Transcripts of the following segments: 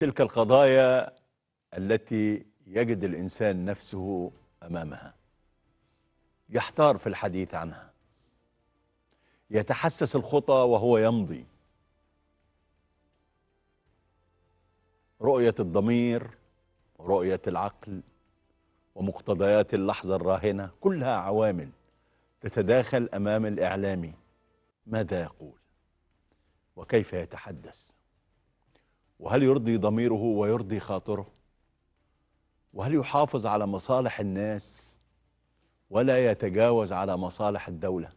تلك القضايا التي يجد الانسان نفسه امامها يحتار في الحديث عنها يتحسس الخطى وهو يمضي رؤيه الضمير رؤيه العقل ومقتضيات اللحظه الراهنه كلها عوامل تتداخل امام الاعلامي ماذا يقول وكيف يتحدث وهل يرضي ضميره ويرضي خاطره وهل يحافظ على مصالح الناس ولا يتجاوز على مصالح الدولة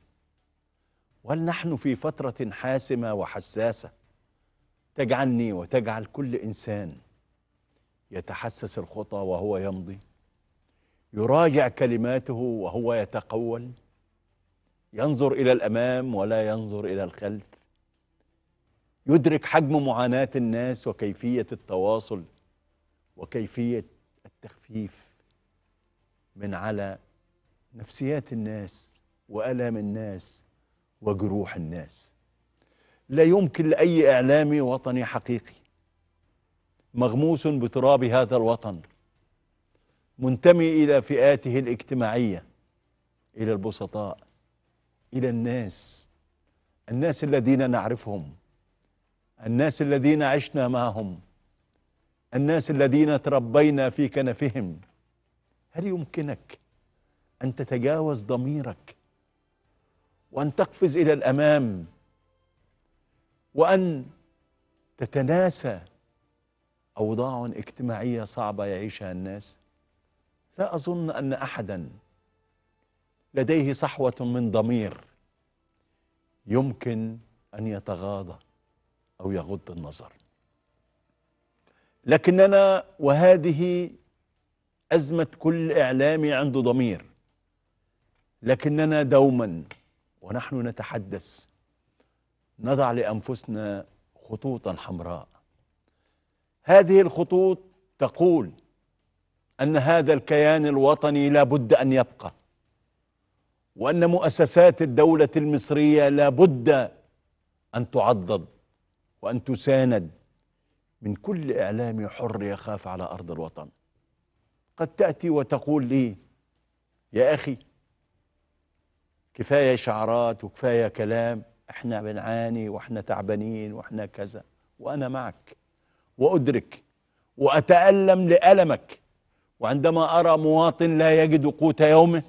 وهل نحن في فترة حاسمة وحساسة تجعلني وتجعل كل إنسان يتحسس الخطى وهو يمضي يراجع كلماته وهو يتقول ينظر إلى الأمام ولا ينظر إلى الخلف يدرك حجم معاناة الناس وكيفية التواصل وكيفية التخفيف من على نفسيات الناس وألام الناس وجروح الناس لا يمكن لأي إعلامي وطني حقيقي مغموس بتراب هذا الوطن منتمي إلى فئاته الاجتماعية إلى البسطاء إلى الناس الناس الذين نعرفهم الناس الذين عشنا معهم الناس الذين تربينا في كنفهم هل يمكنك أن تتجاوز ضميرك وأن تقفز إلى الأمام وأن تتناسى أوضاع اجتماعية صعبة يعيشها الناس لا أظن أن أحدا لديه صحوة من ضمير يمكن أن يتغاضى أو يغض النظر لكننا وهذه أزمة كل إعلامي عنده ضمير لكننا دوما ونحن نتحدث نضع لأنفسنا خطوطا حمراء هذه الخطوط تقول أن هذا الكيان الوطني لا بد أن يبقى وأن مؤسسات الدولة المصرية لا بد أن تعضد وأن تساند من كل إعلام حر يخاف على أرض الوطن قد تأتي وتقول لي يا أخي كفاية شعارات وكفاية كلام احنا بنعاني واحنا تعبانين واحنا كذا وأنا معك وأدرك وأتألم لألمك وعندما أرى مواطن لا يجد قوت يومه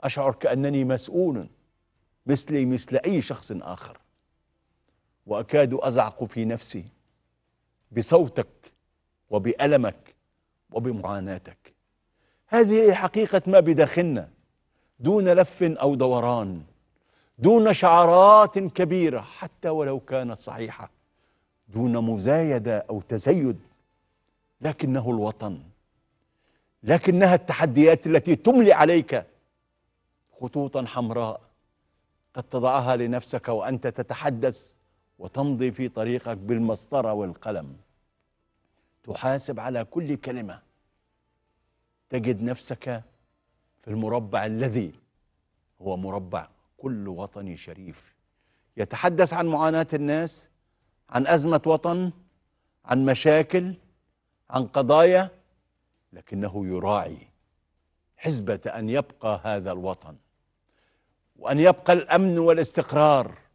أشعر كأنني مسؤول مثلي مثل أي شخص آخر واكاد ازعق في نفسي بصوتك وبالمك وبمعاناتك هذه حقيقه ما بداخلنا دون لف او دوران دون شعارات كبيره حتى ولو كانت صحيحه دون مزايده او تزيد لكنه الوطن لكنها التحديات التي تملي عليك خطوطا حمراء قد تضعها لنفسك وانت تتحدث وتمضي في طريقك بالمسطرة والقلم تحاسب على كل كلمة تجد نفسك في المربع الذي هو مربع كل وطني شريف يتحدث عن معاناة الناس عن أزمة وطن عن مشاكل عن قضايا لكنه يراعي حزبة أن يبقى هذا الوطن وأن يبقى الأمن والاستقرار